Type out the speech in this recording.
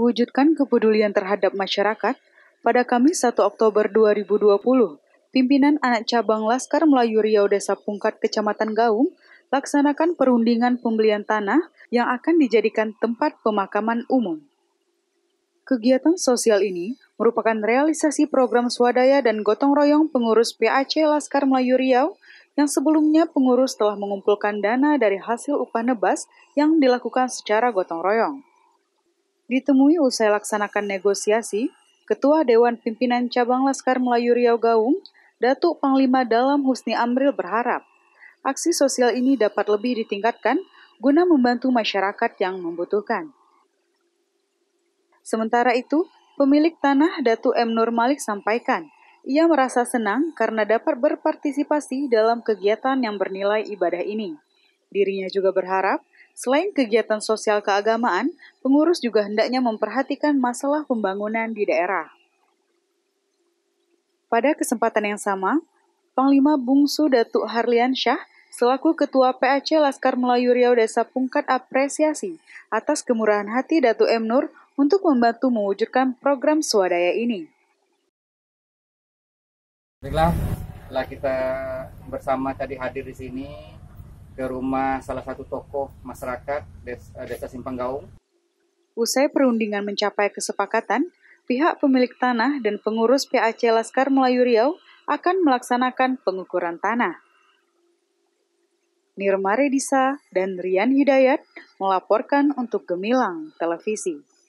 Wujudkan kepedulian terhadap masyarakat, pada Kamis 1 Oktober 2020, pimpinan anak cabang Laskar Melayu Riau Desa Pungkat Kecamatan Gaung laksanakan perundingan pembelian tanah yang akan dijadikan tempat pemakaman umum. Kegiatan sosial ini merupakan realisasi program swadaya dan gotong royong pengurus PAC Laskar Melayu Riau yang sebelumnya pengurus telah mengumpulkan dana dari hasil upah nebas yang dilakukan secara gotong royong. Ditemui usai laksanakan negosiasi, Ketua Dewan Pimpinan Cabang Laskar Melayu Riau Gaung, Datuk Panglima Dalam Husni Amril berharap aksi sosial ini dapat lebih ditingkatkan guna membantu masyarakat yang membutuhkan. Sementara itu, pemilik tanah Datuk M. Nur Malik sampaikan, ia merasa senang karena dapat berpartisipasi dalam kegiatan yang bernilai ibadah ini. Dirinya juga berharap, selain kegiatan sosial keagamaan, pengurus juga hendaknya memperhatikan masalah pembangunan di daerah. Pada kesempatan yang sama, Panglima Bungsu Datuk Harlian Syah selaku Ketua PAC Laskar Melayu Riau Desa Pungkat apresiasi atas kemurahan hati Datuk M. Nur untuk membantu mewujudkan program swadaya ini. Baiklah, setelah kita bersama tadi hadir di sini ke rumah salah satu tokoh masyarakat Desa, eh, Desa Simpang Gaung. Usai perundingan mencapai kesepakatan, pihak pemilik tanah dan pengurus PAC Laskar Melayu Riau akan melaksanakan pengukuran tanah. Nirma Redisa dan Rian Hidayat melaporkan untuk Gemilang Televisi.